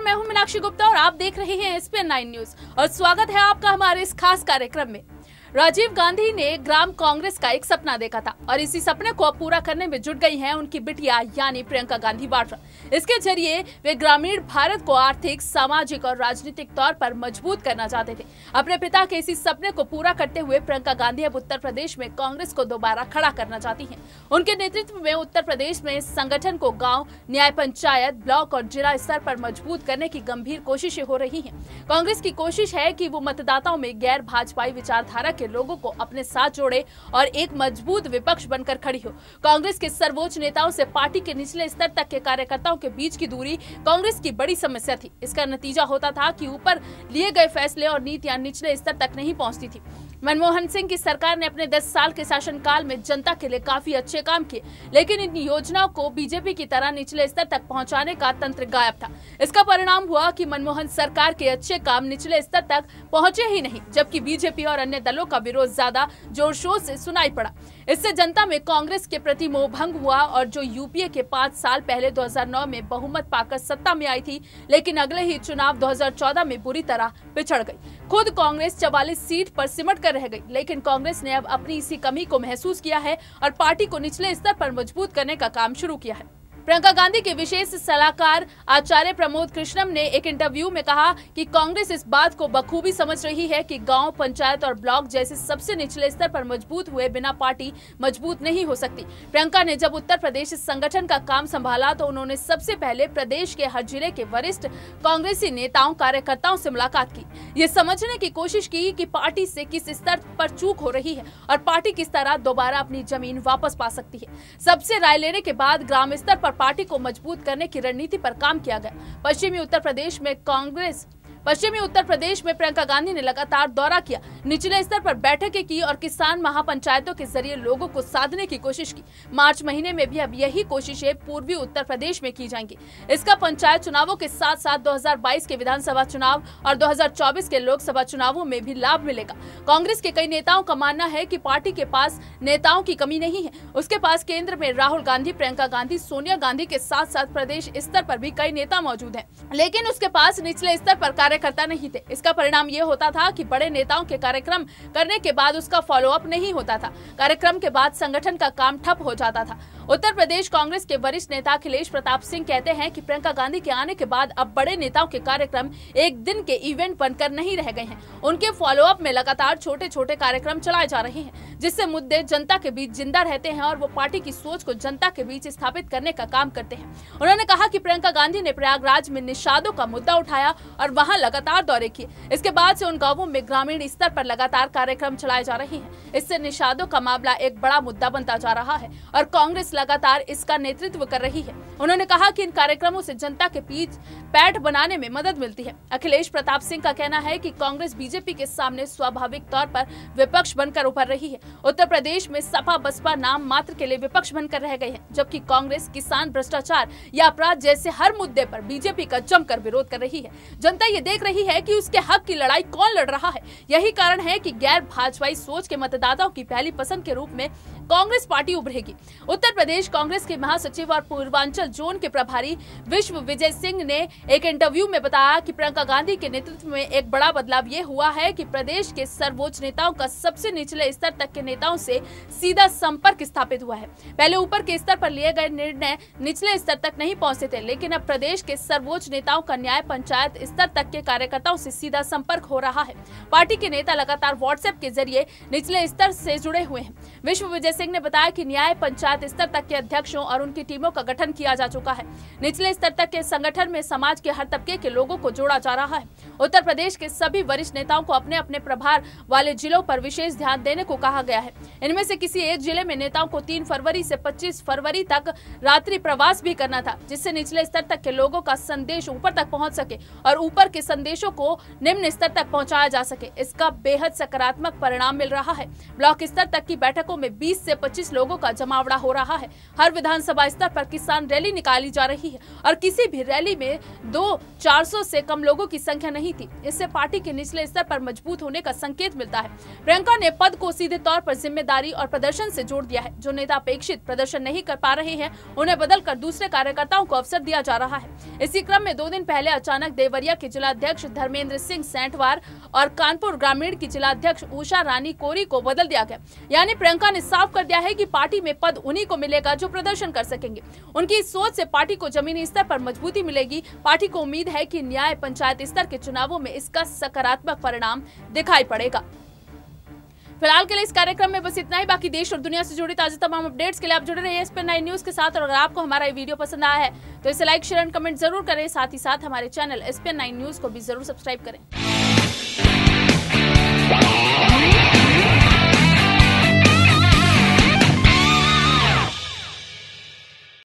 नमस्कार मैं हूं मीनाक्षी गुप्ता और आप देख रहे हैं एसपीएन नाइन न्यूज और स्वागत है आपका हमारे इस खास कार्यक्रम में राजीव गांधी ने ग्राम कांग्रेस का एक सपना देखा था और इसी सपने को पूरा करने में जुट गई हैं उनकी बिटिया यानी प्रियंका गांधी वाड्रा इसके जरिए वे ग्रामीण भारत को आर्थिक सामाजिक और राजनीतिक तौर पर मजबूत करना चाहते थे अपने पिता के इसी सपने को पूरा करते हुए प्रियंका गांधी अब उत्तर प्रदेश में कांग्रेस को दोबारा खड़ा करना चाहती है उनके नेतृत्व में उत्तर प्रदेश में संगठन को गाँव न्याय पंचायत ब्लॉक और जिला स्तर पर मजबूत करने की गंभीर कोशिशें हो रही है कांग्रेस की कोशिश है की वो मतदाताओं में गैर भाजपाई विचारधारा के लोगों को अपने साथ जोड़े और एक मजबूत विपक्ष बनकर खड़ी हो कांग्रेस के सर्वोच्च नेताओं से पार्टी के निचले स्तर तक के कार्यकर्ताओं के बीच की दूरी कांग्रेस की बड़ी समस्या थी इसका नतीजा होता था कि ऊपर लिए गए फैसले और नीतियां निचले स्तर तक नहीं पहुंचती थी मनमोहन सिंह की सरकार ने अपने 10 साल के शासनकाल में जनता के लिए काफी अच्छे काम किए लेकिन इन योजनाओं को बीजेपी की तरह निचले स्तर तक पहुंचाने का तंत्र गायब था इसका परिणाम हुआ कि मनमोहन सरकार के अच्छे काम निचले स्तर तक पहुंचे ही नहीं जबकि बीजेपी और अन्य दलों का विरोध ज्यादा जोर शोर ऐसी सुनाई पड़ा इससे जनता में कांग्रेस के प्रति मोह भंग हुआ और जो यूपीए के पाँच साल पहले दो में बहुमत पाकर सत्ता में आई थी लेकिन अगले ही चुनाव दो में बुरी तरह पिछड़ गयी खुद कांग्रेस चवालीस सीट आरोप सिमट कर बनकर रह गई लेकिन कांग्रेस ने अब अपनी इसी कमी को महसूस किया है और पार्टी को निचले स्तर पर मजबूत करने का काम शुरू किया है प्रियंका गांधी के विशेष सलाहकार आचार्य प्रमोद कृष्णम ने एक इंटरव्यू में कहा कि कांग्रेस इस बात को बखूबी समझ रही है कि गांव पंचायत और ब्लॉक जैसे सबसे निचले स्तर पर मजबूत हुए बिना पार्टी मजबूत नहीं हो सकती प्रियंका ने जब उत्तर प्रदेश संगठन का काम संभाला तो उन्होंने सबसे पहले प्रदेश के हर जिले के वरिष्ठ कांग्रेसी नेताओं कार्यकर्ताओं से मुलाकात की ये समझने की कोशिश की कि पार्टी से किस स्तर पर चूक हो रही है और पार्टी किस तरह दोबारा अपनी जमीन वापस पा सकती है सबसे राय लेने के बाद ग्राम स्तर पर और पार्टी को मजबूत करने की रणनीति पर काम किया गया पश्चिमी उत्तर प्रदेश में कांग्रेस पश्चिमी उत्तर प्रदेश में प्रियंका गांधी ने लगातार दौरा किया निचले स्तर पर बैठकें की और किसान महापंचायतों के जरिए लोगों को साधने की कोशिश की मार्च महीने में भी अब यही कोशिशें पूर्वी उत्तर प्रदेश में की जाएंगी इसका पंचायत चुनावों के साथ साथ 2022 के विधानसभा चुनाव और 2024 के लोकसभा चुनावों में भी लाभ मिलेगा कांग्रेस के कई नेताओं का मानना है की पार्टी के पास नेताओं की कमी नहीं है उसके पास केंद्र में राहुल गांधी प्रियंका गांधी सोनिया गांधी के साथ साथ प्रदेश स्तर पर भी कई नेता मौजूद है लेकिन उसके पास निचले स्तर पर कार्यकर्ता नहीं थे इसका परिणाम ये होता था कि बड़े नेताओं के कार्यक्रम करने के बाद उसका फॉलोअप नहीं होता था कार्यक्रम के बाद संगठन का काम ठप हो जाता था उत्तर प्रदेश कांग्रेस के वरिष्ठ नेता अखिलेश प्रताप सिंह कहते हैं कि प्रियंका गांधी के आने के बाद अब बड़े नेताओं के कार्यक्रम एक दिन के इवेंट बनकर नहीं रह गए हैं उनके फॉलोअप में लगातार छोटे छोटे कार्यक्रम चलाए जा रहे हैं जिससे मुद्दे जनता के बीच जिंदा रहते हैं और वो पार्टी की सोच को जनता के बीच स्थापित करने का काम करते हैं उन्होंने कहा कि प्रियंका गांधी ने प्रयागराज में निषादों का मुद्दा उठाया और वहाँ लगातार दौरे किए इसके बाद से उन गाँवों में ग्रामीण स्तर पर लगातार कार्यक्रम चलाए जा रहे हैं इससे निषादों का मामला एक बड़ा मुद्दा बनता जा रहा है और कांग्रेस लगातार इसका नेतृत्व कर रही है उन्होंने कहा कि इन कार्यक्रमों से जनता के बीच पैठ बनाने में मदद मिलती है अखिलेश प्रताप सिंह का कहना है कि कांग्रेस बीजेपी के सामने स्वाभाविक तौर पर विपक्ष बनकर उभर रही है उत्तर प्रदेश में सपा बसपा नाम मात्र के लिए विपक्ष बनकर रह गए हैं जबकि कांग्रेस किसान भ्रष्टाचार या अपराध जैसे हर मुद्दे पर बीजेपी का जमकर विरोध कर रही है जनता ये देख रही है कि उसके हक की लड़ाई कौन लड़ रहा है यही कारण है कि गैर भाजपाई सोच के मतदाताओं की पहली पसंद के रूप में कांग्रेस पार्टी उभरेगी उत्तर प्रदेश कांग्रेस के महासचिव और पूर्वांचल जोन के प्रभारी विश्व विजय सिंह ने एक इंटरव्यू में बताया कि प्रियंका गांधी के नेतृत्व में एक बड़ा बदलाव ये हुआ है कि प्रदेश के सर्वोच्च नेताओं का सबसे निचले स्तर तक के नेताओं से सीधा संपर्क स्थापित हुआ है पहले ऊपर के स्तर पर लिए गए निर्णय निचले स्तर तक नहीं पहुँचे थे लेकिन अब प्रदेश के सर्वोच्च नेताओं का न्याय पंचायत स्तर तक के कार्यकर्ताओं से सीधा संपर्क हो रहा है पार्टी के नेता लगातार व्हाट्सएप के जरिए निचले स्तर से जुड़े हुए हैं विश्व विजय सिंह ने बताया कि न्याय पंचायत स्तर तक के अध्यक्षों और उनकी टीमों का गठन किया जा चुका है निचले स्तर तक के संगठन में समाज के हर तबके के लोगों को जोड़ा जा रहा है उत्तर प्रदेश के सभी वरिष्ठ नेताओं को अपने अपने प्रभार वाले जिलों पर विशेष ध्यान देने को कहा गया है इनमें से किसी एक जिले में नेताओं को तीन फरवरी ऐसी पच्चीस फरवरी तक रात्रि प्रवास भी करना था जिससे निचले स्तर तक के लोगों का संदेश ऊपर तक पहुंच सके और ऊपर के संदेशों को निम्न स्तर तक पहुंचाया जा सके इसका बेहद सकारात्मक परिणाम मिल रहा है ब्लॉक स्तर तक की बैठकों में बीस से 25 लोगों का जमावड़ा हो रहा है हर विधानसभा स्तर पर किसान रैली निकाली जा रही है और किसी भी रैली में दो 400 से कम लोगों की संख्या नहीं थी इससे पार्टी के निचले स्तर पर मजबूत होने का संकेत मिलता है प्रियंका ने पद को सीधे तौर पर जिम्मेदारी और प्रदर्शन ऐसी जोड़ दिया है जो नेता अपेक्षित प्रदर्शन नहीं कर पा रहे हैं उन्हें बदल कर दूसरे कार्यकर्ताओं को अवसर दिया जा रहा है इसी क्रम में दो दिन पहले अचानक देवरिया के जिलाध्यक्ष धर्मेंद्र सिंह सेंटवार और कानपुर ग्रामीण की जिलाध्यक्ष उषा रानी कोरी को बदल दिया गया यानी प्रियंका ने साफ कर दिया है की पार्टी में पद उन्हीं को मिलेगा जो प्रदर्शन कर सकेंगे उनकी इस सोच से पार्टी को जमीनी स्तर पर मजबूती मिलेगी पार्टी को उम्मीद है की न्याय पंचायत स्तर के चुनावों में इसका सकारात्मक परिणाम दिखाई पड़ेगा फिलहाल के लिए इस कार्यक्रम में बस इतना ही बाकी देश और दुनिया से जुड़ी ताज़ा तमाम अपडेट्स के लिए आप जुड़े रहिए पर नाइन न्यूज़ के साथ और अगर आपको हमारा ये वीडियो पसंद आया है तो इसे लाइक शेयर एंड कमेंट जरूर करें साथ ही साथ हमारे चैनल एस नाइन न्यूज़ को भी जरूर सब्सक्राइब करें